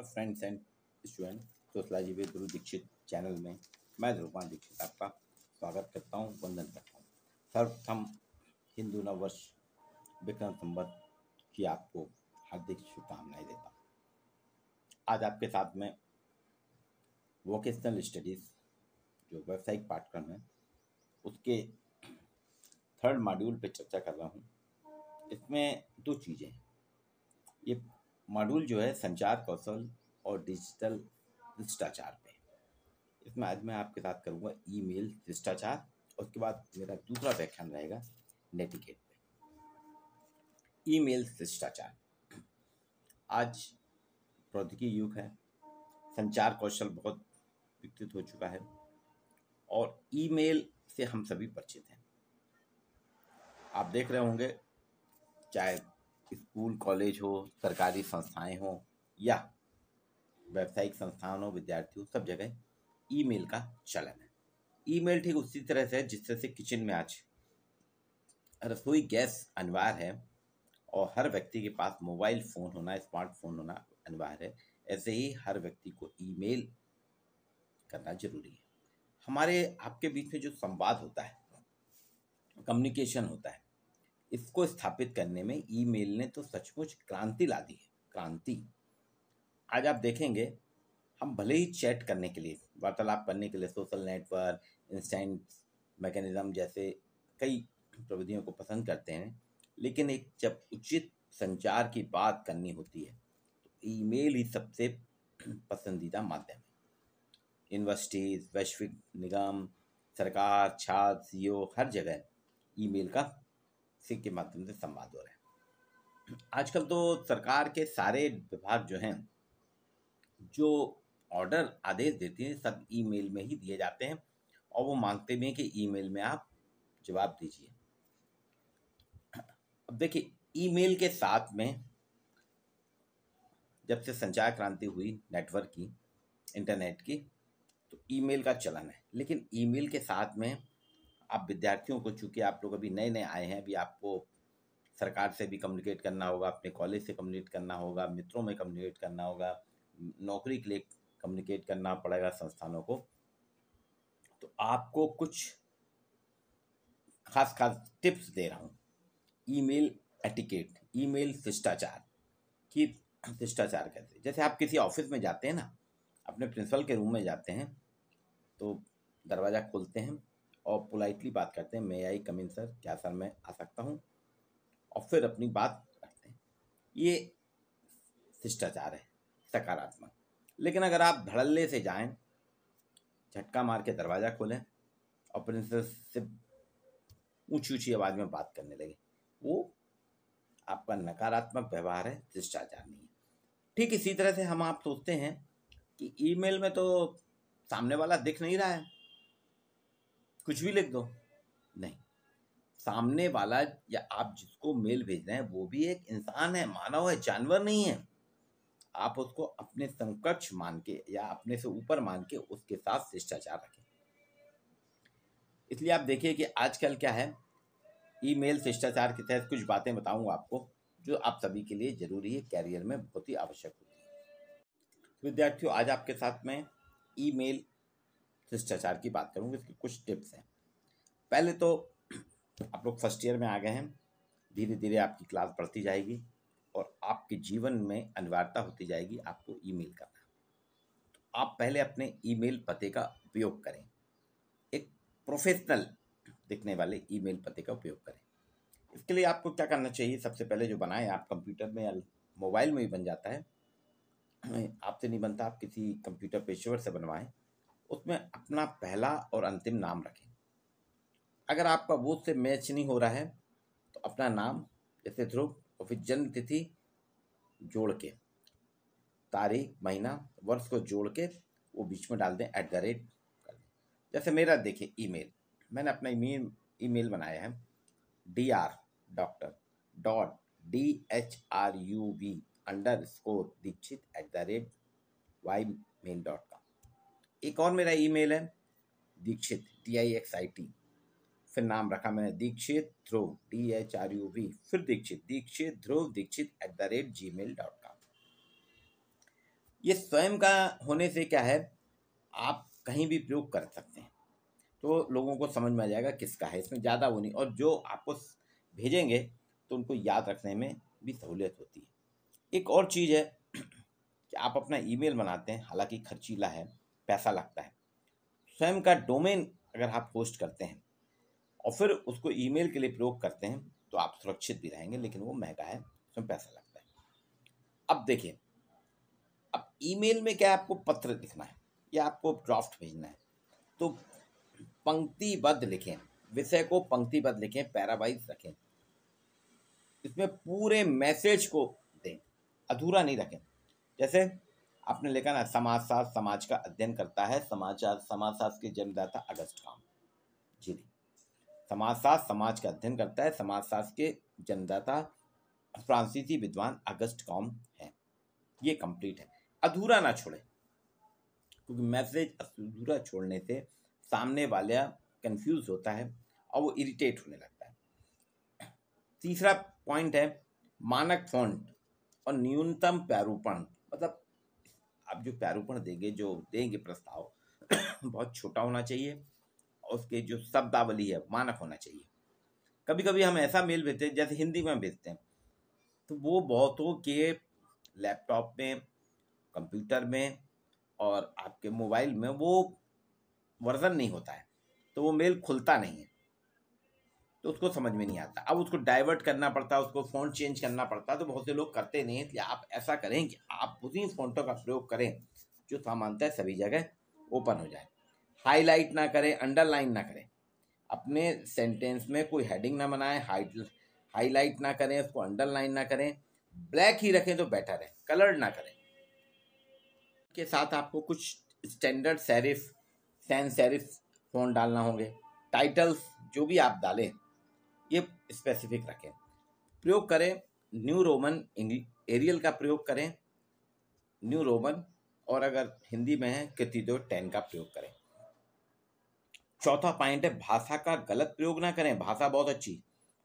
hello friends and student sociology वे Dhruv Dikshit channel में मैं ध्रुवपाल दीक्षित आपका स्वागत करता हूँ वंदन करता हूँ सर्वप्रथम हिंदू नववर्ष विक्रम संबत की आपको हार्दिक शुभकामनाएं देता हूँ आज आपके साथ में वोकेशनल स्टडीज़ जो व्यावसायिक पाठ्यक्रम है उसके थर्ड मॉड्यूल पर चर्चा कर रहा हूँ इसमें दो चीज़ें ये मॉड्यूल जो है संचार कौशल और डिजिटल शिष्टाचार पे इसमें आज मैं आपके साथ करूँगा मेल शिष्टाचार और उसके बाद मेरा दूसरा व्याख्यान रहेगा नेटिकेट पे मेल शिष्टाचार आज प्रौद्योगिकी युग है संचार कौशल बहुत विकसित हो चुका है और ईमेल से हम सभी परिचित हैं आप देख रहे होंगे चाहे स्कूल कॉलेज हो सरकारी संस्थाएं हो या व्यावसायिक संस्थान हो विद्यार्थी हो सब जगह ईमेल का चलन है ईमेल ठीक उसी तरह से है जिस तरह से किचन में आज रसोई गैस अनिवार्य है और हर व्यक्ति के पास मोबाइल फ़ोन होना स्मार्टफोन होना अनिवार्य है ऐसे ही हर व्यक्ति को ईमेल करना जरूरी है हमारे आपके बीच में जो संवाद होता है कम्युनिकेशन होता है इसको स्थापित करने में ईमेल ने तो सचमुच क्रांति ला दी है क्रांति आज आप देखेंगे हम भले ही चैट करने के लिए वार्तालाप करने के लिए सोशल नेटवर्क इंस्टेंट मैकेनिज्म जैसे कई प्रविधियों को पसंद करते हैं लेकिन एक जब उचित संचार की बात करनी होती है तो ईमेल ही सबसे पसंदीदा माध्यम है यूनिवर्सिटीज़ वैश्विक निगम सरकार छात्र सीईओ e हर जगह ईमेल का सी के माध्यम से संवाद हो रहे हैं आजकल तो सरकार के सारे विभाग जो हैं जो ऑर्डर आदेश देती हैं सब ईमेल में ही दिए जाते हैं और वो मांगते भी हैं कि ईमेल में आप जवाब दीजिए अब देखिए ईमेल के साथ में जब से संचार क्रांति हुई नेटवर्क की इंटरनेट की तो ईमेल का चलन है लेकिन ईमेल के साथ में आप विद्यार्थियों को चूंकि आप लोग अभी नए नए आए हैं अभी आपको सरकार से भी कम्युनिकेट करना होगा अपने कॉलेज से कम्युनिकेट करना होगा मित्रों में कम्युनिकेट करना होगा नौकरी के लिए कम्युनिकेट करना पड़ेगा संस्थानों को तो आपको कुछ खास खास टिप्स दे रहा हूँ ईमेल एटिकेट ईमेल शिष्टाचार कि शिष्टाचार कैसे जैसे आप किसी ऑफिस में जाते हैं ना अपने प्रिंसिपल के रूम में जाते हैं तो दरवाज़ा खोलते हैं और पोलाइटली बात करते हैं मैं आई कमिन सर क्या सर मैं आ सकता हूँ और फिर अपनी बात करते हैं ये शिष्टाचार है सकारात्मक लेकिन अगर आप धड़ल्ले से जाएं झटका मार के दरवाज़ा खोलें और प्रिंसेस से ऊंची ऊंची आवाज़ में बात करने लगे वो आपका नकारात्मक व्यवहार है शिष्टाचार नहीं है ठीक इसी तरह से हम आप सोचते हैं कि ईमेल में तो सामने वाला दिख नहीं रहा है कुछ भी लिख दो नहीं सामने वाला या आप जिसको मेल भेज रहे हैं वो भी एक इंसान है मानव है जानवर नहीं है आप उसको अपने समकक्ष मान के या अपने से ऊपर मान के उसके साथ शिष्टाचार रखें इसलिए आप देखिए कि आजकल क्या है ईमेल शिष्टाचार के तहत कुछ बातें बताऊंगा आपको जो आप सभी के लिए जरूरी है कैरियर में बहुत ही आवश्यक होती है विद्यार्थियों आज आपके साथ में ईमेल शिष्टाचार की बात करूँगा इसकी कुछ टिप्स हैं पहले तो आप लोग फर्स्ट ईयर में आ गए हैं धीरे धीरे आपकी क्लास बढ़ती जाएगी और आपके जीवन में अनिवार्यता होती जाएगी आपको ईमेल करना तो आप पहले अपने ईमेल पते का उपयोग करें एक प्रोफेशनल दिखने वाले ईमेल पते का उपयोग करें इसके लिए आपको क्या करना चाहिए सबसे पहले जो बनाए आप कंप्यूटर में या मोबाइल में भी बन जाता है आपसे नहीं बनता आप किसी कंप्यूटर पेशेवर से बनवाएं उसमें अपना पहला और अंतिम नाम रखें अगर आपका बूथ से मैच नहीं हो रहा है तो अपना नाम जैसे ध्रुव और फिर जन्म तिथि जोड़ के तारीख महीना वर्ष को जोड़ के वो बीच में डाल दें एट द रेट कर दें जैसे मेरा देखिए ईमेल मैंने अपना ईमेल ईमेल बनाया है D R doctor dot D H R U V underscore Dikshit at the rate Ymail dot एक और मेरा ईमेल है Dikshit D I X I T फिर नाम रखा मैंने Dikshit Dhruv D H R U V फिर Dikshit Dikshit Dhruv Dikshit at the rate Gmail dot com ये स्वयं का होने से क्या है आप कहीं भी प्रयोग कर सकते हैं तो लोगों को समझ में आ जाएगा किसका है इसमें ज़्यादा वो नहीं और जो आपको भेजेंगे तो उनको याद रखने में भी सहूलियत होती है एक और चीज़ है कि आप अपना ईमेल बनाते हैं हालांकि खर्चीला है पैसा लगता है स्वयं का डोमेन अगर आप होस्ट करते हैं और फिर उसको ईमेल के लिए प्रयोग करते हैं तो आप सुरक्षित भी रहेंगे लेकिन वो महंगा है उसमें पैसा लगता है अब देखिए अब ईमेल में क्या आपको पत्र लिखना है या आपको ड्राफ्ट भेजना है तो पंक्तिबद्ध लिखें विषय को पंक्तिबद्ध लिखें पैरावाइज रखें इसमें पूरे मैसेज को दें अधूरा नहीं रखें जैसे आपने लिखा ना समाजशास्त्र समाज का अध्ययन करता है समाजशास्त्र समाजशास्त्र के जन्मदाता अगस्त काम जी समाजशास्त्र समाज का अध्ययन करता है समाजशास्त्र के जन्मदाता फ्रांसीसी विद्वान अगस्त कॉम है ये कंप्लीट है अधूरा ना छोड़े क्योंकि मैसेज अधूरा छोड़ने से सामने वाला कंफ्यूज होता है और वो इरिटेट होने लगता है तीसरा पॉइंट है मानक फॉन्ट और न्यूनतम प्यारूपण मतलब आप जो प्रारूपण देंगे जो देंगे प्रस्ताव बहुत छोटा होना चाहिए और उसके जो शब्दावली है मानक होना चाहिए कभी कभी हम ऐसा मेल भेजते हैं जैसे हिंदी में भेजते हैं तो वो बहुतों के लैपटॉप में कंप्यूटर में और आपके मोबाइल में वो वर्जन नहीं होता है तो वो मेल खुलता नहीं है तो उसको समझ में नहीं आता अब उसको डाइवर्ट करना पड़ता है उसको फोन चेंज करना पड़ता है तो बहुत से लोग करते नहीं इसलिए आप ऐसा करें कि आप उसी फ़ॉन्टों का प्रयोग करें जो सामानतः सभी जगह ओपन हो जाए हाईलाइट ना करें अंडरलाइन ना करें अपने सेंटेंस में कोई हेडिंग ना बनाएं हाईलाइट ना करें उसको अंडरलाइन ना करें ब्लैक ही रखें तो बेटर है कलर्ड ना करें के साथ आपको कुछ standard serif sans serif font डालना होंगे टाइटल्स जो भी आप डालें ये स्पेसिफिक रखें प्रयोग करें न्यू रोमन एरियल का प्रयोग करें न्यू रोमन और अगर हिंदी में है कृतिदो टेन का प्रयोग करें चौथा पॉइंट है भाषा का गलत प्रयोग ना करें भाषा बहुत अच्छी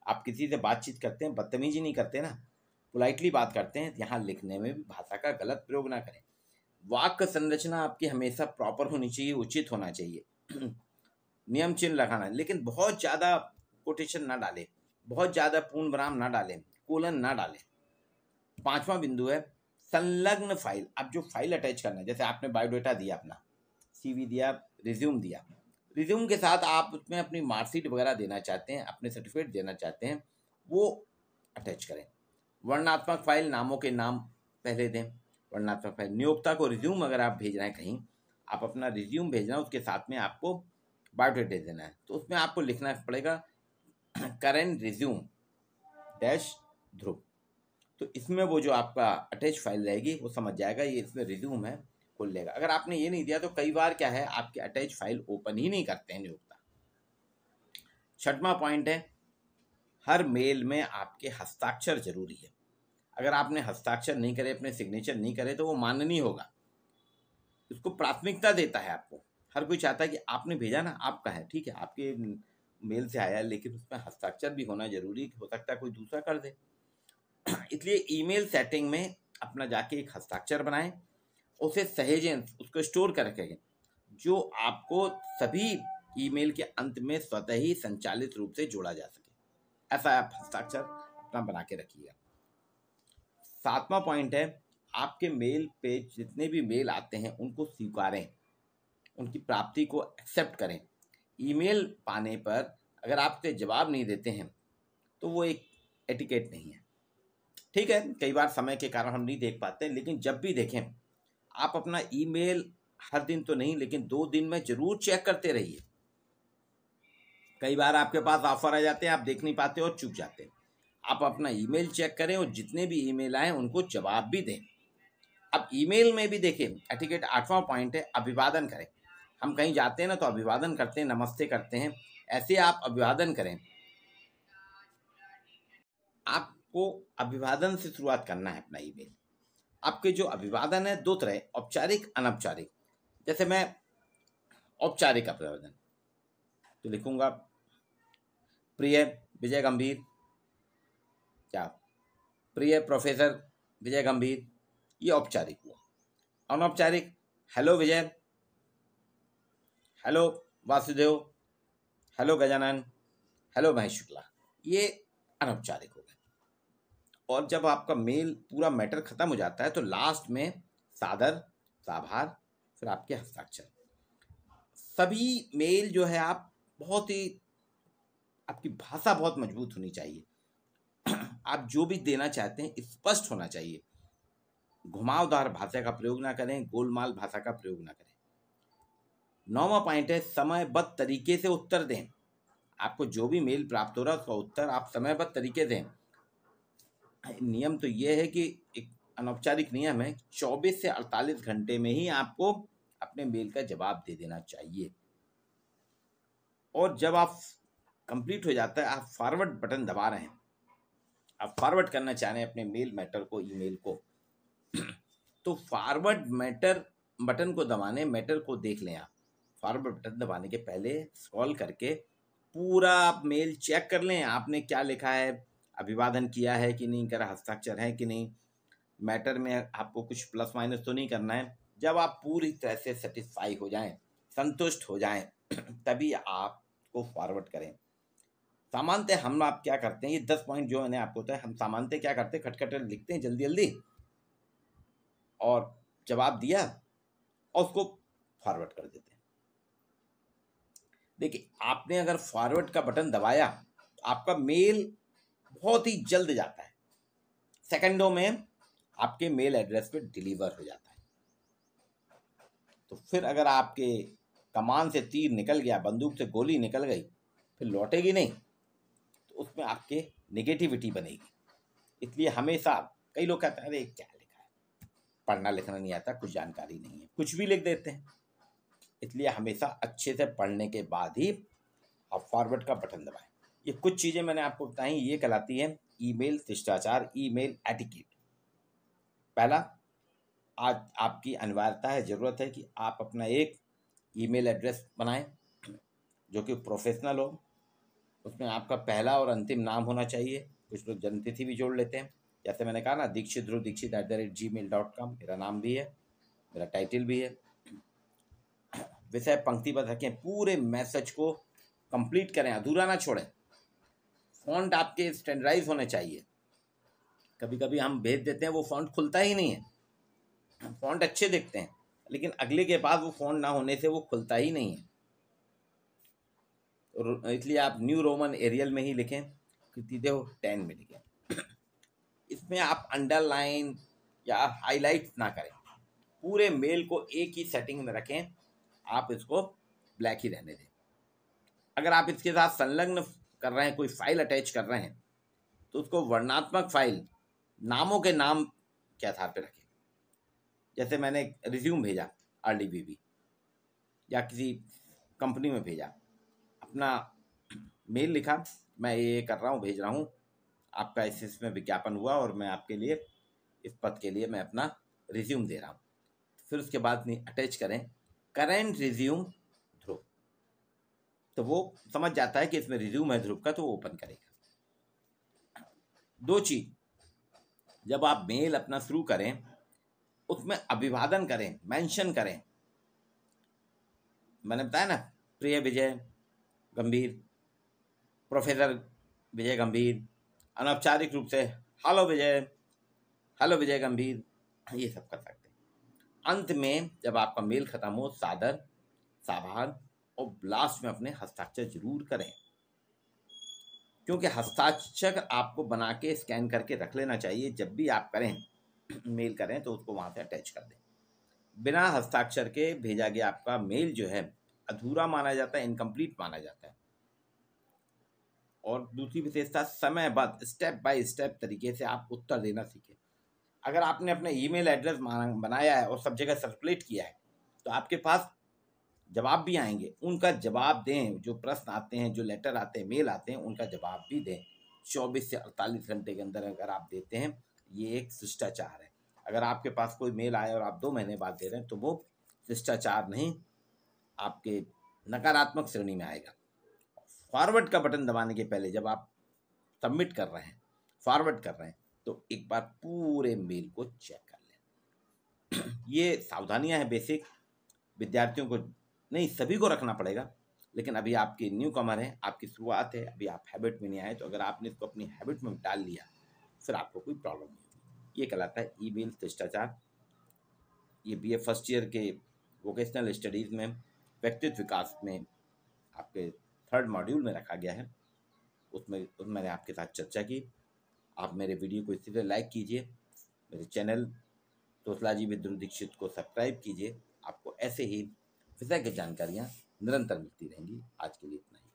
आप किसी से बातचीत करते हैं बदतमीजी नहीं करते ना पोलाइटली बात करते हैं यहाँ लिखने में भी भाषा का गलत प्रयोग ना करें वाक्य संरचना आपकी हमेशा प्रॉपर होनी चाहिए उचित होना चाहिए नियम चिन्ह लगाना लेकिन बहुत ज़्यादा कोटेशन ना डालें बहुत ज़्यादा पूर्ण विराम ना डालें कोलन ना डालें पांचवा बिंदु है संलग्न फाइल अब जो फाइल अटैच करना है जैसे आपने बायोडाटा दिया अपना सीवी दिया रिज्यूम दिया रिज्यूम के साथ आप उसमें अपनी मार्कशीट वगैरह देना चाहते हैं अपने सर्टिफिकेट देना चाहते हैं वो अटैच करें वर्णात्मक फाइल नामों के नाम पहले दें वर्णात्मक फाइल नियोक्ता को रिज्यूम अगर आप भेज रहे हैं कहीं आप अपना रिज्यूम भेजना उसके साथ में आपको बायोडाटा देना है तो उसमें आपको लिखना पड़ेगा करण रिज्यूम डैश ध्रुव तो इसमें वो जो आपका अटैच फाइल रहेगी वो समझ जाएगा ये इसमें रिज्यूम है खोल लेगा अगर आपने ये नहीं दिया तो कई बार क्या है आपकी अटैच फाइल ओपन ही नहीं करते हैं नियोक्ता छठवा पॉइंट है हर मेल में आपके हस्ताक्षर जरूरी है अगर आपने हस्ताक्षर नहीं करे अपने सिग्नेचर नहीं करे तो वो मान्य नहीं होगा उसको प्राथमिकता देता है आपको हर कोई चाहता है कि आपने भेजा ना आपका है ठीक है आपके मेल से आया लेकिन उसमें हस्ताक्षर भी होना जरूरी हो सकता है कोई दूसरा कर दे इसलिए ईमेल सेटिंग में अपना जाके एक हस्ताक्षर बनाएं उसे सहेजेंस उसको स्टोर कर रखें जो आपको सभी ईमेल के अंत में स्वतः ही संचालित रूप से जोड़ा जा सके ऐसा आप हस्ताक्षर अपना बना के रखिएगा सातवां पॉइंट है आपके मेल पेज जितने भी मेल आते हैं उनको स्वीकारें उनकी प्राप्ति को एक्सेप्ट करें ईमेल पाने पर अगर आपके जवाब नहीं देते हैं तो वो एक एटिकेट नहीं है ठीक है कई बार समय के कारण हम नहीं देख पाते लेकिन जब भी देखें आप अपना ईमेल हर दिन तो नहीं लेकिन दो दिन में जरूर चेक करते रहिए कई बार आपके पास ऑफर आ जाते हैं आप देख नहीं पाते और चुप जाते हैं आप अपना ईमेल चेक करें और जितने भी ईमेल आए उनको जवाब भी दें अब ईमेल में भी देखें एटिकेट आठवां पॉइंट है अभिवादन करें हम कहीं जाते हैं ना तो अभिवादन करते हैं नमस्ते करते हैं ऐसे आप अभिवादन करें आपको अभिवादन से शुरुआत करना है अपना ईमेल आपके जो अभिवादन है दो तरह औपचारिक अनौपचारिक जैसे मैं औपचारिक अभिवादन तो लिखूंगा प्रिय विजय गंभीर क्या प्रिय प्रोफेसर विजय गंभीर ये औपचारिक हुआ अनौपचारिक hello Vijay hello Vasudev hello Gajanan hello Mahesh Shukla ये अनौपचारिक हो गए और जब आपका मेल पूरा मैटर ख़त्म हो जाता है तो लास्ट में सादर साभार फिर आपके हस्ताक्षर सभी मेल जो है आप बहुत ही आपकी भाषा बहुत मजबूत होनी चाहिए आप जो भी देना चाहते हैं स्पष्ट होना चाहिए घुमावदार भाषा का प्रयोग ना करें गोलमाल भाषा का प्रयोग ना करें नौवा पॉइंट है समयबद्ध तरीके से उत्तर दें आपको जो भी मेल प्राप्त हो रहा है उसका उत्तर आप समयबद्ध तरीके दें नियम तो ये है कि एक अनौपचारिक नियम है चौबीस से अड़तालीस घंटे में ही आपको अपने मेल का जवाब दे देना चाहिए और जब आप कंप्लीट हो जाता है आप फॉरवर्ड बटन दबा रहे हैं आप फॉरवर्ड करना चाह रहे हैं अपने मेल मैटर को ईमेल को तो फॉरवर्ड मैटर बटन को दबाने मैटर को देख लें आप फॉर्म पर बटन दबाने के पहले स्क्रॉल करके पूरा आप मेल चेक कर लें आपने क्या लिखा है अभिवादन किया है कि नहीं करा हस्ताक्षर है कि नहीं मैटर में आपको कुछ प्लस माइनस तो नहीं करना है जब आप पूरी तरह से सेटिस्फाई हो जाएं संतुष्ट हो जाएं तभी आपको फॉरवर्ड करें सामान्यतः हम आप क्या करते हैं ये दस पॉइंट जो मैंने आपको बताया हम सामान्यतः क्या करते हैं खटखट लिखते हैं जल्दी जल्दी और जवाब दिया और उसको फॉरवर्ड कर देते हैं देखिए आपने अगर फॉरवर्ड का बटन दबाया तो आपका मेल बहुत ही जल्द जाता है सेकंडों में आपके मेल एड्रेस पे डिलीवर हो जाता है तो फिर अगर आपके कमान से तीर निकल गया बंदूक से गोली निकल गई फिर लौटेगी नहीं तो उसमें आपके नेगेटिविटी बनेगी इसलिए हमेशा कई लोग कहते हैं अरे क्या लिखा है पढ़ना लिखना नहीं आता कुछ जानकारी नहीं है कुछ भी लिख देते हैं इसलिए हमेशा अच्छे से पढ़ने के बाद ही आप फॉरवर्ड का बटन दबाएं ये कुछ चीज़ें मैंने आपको बताई ये कहलाती हैं ईमेल शिष्टाचार ईमेल एटिकेट पहला आज आपकी अनिवार्यता है ज़रूरत है कि आप अपना एक ईमेल एड्रेस बनाएं जो कि प्रोफेशनल हो उसमें आपका पहला और अंतिम नाम होना चाहिए कुछ लोग जनतिथि भी जोड़ लेते हैं जैसे मैंने कहा ना Dikshit Dhruv Dikshit at the rate Gmail dot com मेरा नाम भी है मेरा टाइटल भी है विषय पंक्ति पर रखें पूरे मैसेज को कंप्लीट करें अधूरा ना छोड़ें फॉन्ट आपके स्टैंडर्डाइज होने चाहिए कभी कभी हम भेज देते हैं वो फॉन्ट खुलता ही नहीं है फॉन्ट अच्छे देखते हैं लेकिन अगले के पास वो फॉन्ट ना होने से वो खुलता ही नहीं है इसलिए आप न्यू रोमन एरियल में ही लिखें कृतिदेव टेन में लिखें इसमें आप अंडरलाइन या हाईलाइट ना करें पूरे मेल को एक ही सेटिंग में रखें आप इसको ब्लैक ही रहने दें अगर आप इसके साथ संलग्न कर रहे हैं कोई फाइल अटैच कर रहे हैं तो उसको वर्णात्मक फाइल नामों के नाम के आधार पर रखें जैसे मैंने रिज्यूम भेजा आर डी या किसी कंपनी में भेजा अपना मेल लिखा मैं ये कर रहा हूँ भेज रहा हूँ आपका इस इसमें विज्ञापन हुआ और मैं आपके लिए इस पद के लिए मैं अपना रिज्यूम दे रहा हूँ फिर उसके बाद नहीं अटैच करें करेंट रिज्यूम ध्रुव तो वो समझ जाता है कि इसमें रिज्यूम है ध्रुव का तो वो ओपन करेगा दो चीज जब आप मेल अपना शुरू करें उसमें अभिवादन करें मेंशन करें मैंने बताया ना प्रिय विजय गंभीर प्रोफेसर विजय गंभीर अनौपचारिक रूप से हेलो विजय हेलो विजय गंभीर ये सब कर सकते अंत में जब आपका मेल खत्म हो सादर साभार और ब्लास्ट में अपने हस्ताक्षर जरूर करें क्योंकि हस्ताक्षर आपको बना के स्कैन करके रख लेना चाहिए जब भी आप करें मेल करें तो उसको वहां से अटैच कर दें बिना हस्ताक्षर के भेजा गया आपका मेल जो है अधूरा माना जाता है इनकम्प्लीट माना जाता है और दूसरी विशेषता समयबद्ध स्टेप बाय स्टेप तरीके से आप उत्तर देना सीखें अगर आपने अपना ईमेल एड्रेस बनाया है और सब जगह सर्कुलेट किया है तो आपके पास जवाब भी आएंगे उनका जवाब दें जो प्रश्न आते हैं जो लेटर आते हैं मेल आते हैं उनका जवाब भी दें चौबीस से अड़तालीस घंटे के अंदर अगर आप देते हैं ये एक शिष्टाचार है अगर आपके पास कोई मेल आए और आप दो महीने बाद दे रहे हैं तो वो शिष्टाचार नहीं आपके नकारात्मक श्रेणी में आएगा फॉरवर्ड का बटन दबाने के पहले जब आप सबमिट कर रहे हैं फॉरवर्ड कर रहे हैं तो एक बार पूरे मेल को चेक कर लें ये सावधानियां हैं बेसिक विद्यार्थियों को नहीं सभी को रखना पड़ेगा लेकिन अभी आपकी न्यू कमर है आपकी शुरुआत है अभी आप हैबिट में नहीं आए तो अगर आपने इसको अपनी हैबिट में डाल लिया फिर आपको कोई प्रॉब्लम नहीं होगी ये कहलाता है ई मेल शिष्टाचार ये बी फर्स्ट ईयर के वोकेशनल स्टडीज़ में व्यक्तित्व विकास में आपके थर्ड मॉड्यूल में रखा गया है उसमें मैंने आपके साथ चर्चा की आप मेरे वीडियो को इसी तरह लाइक कीजिए मेरे चैनल तोसलाजी विद्रुन दीक्षित को सब्सक्राइब कीजिए आपको ऐसे ही विषय की जानकारियाँ निरंतर मिलती रहेंगी आज के लिए इतना ही